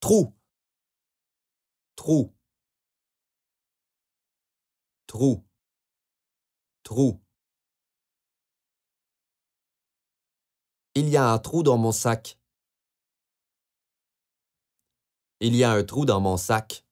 trou trou trou trou Il y a un trou dans mon sac. Il y a un trou dans mon sac.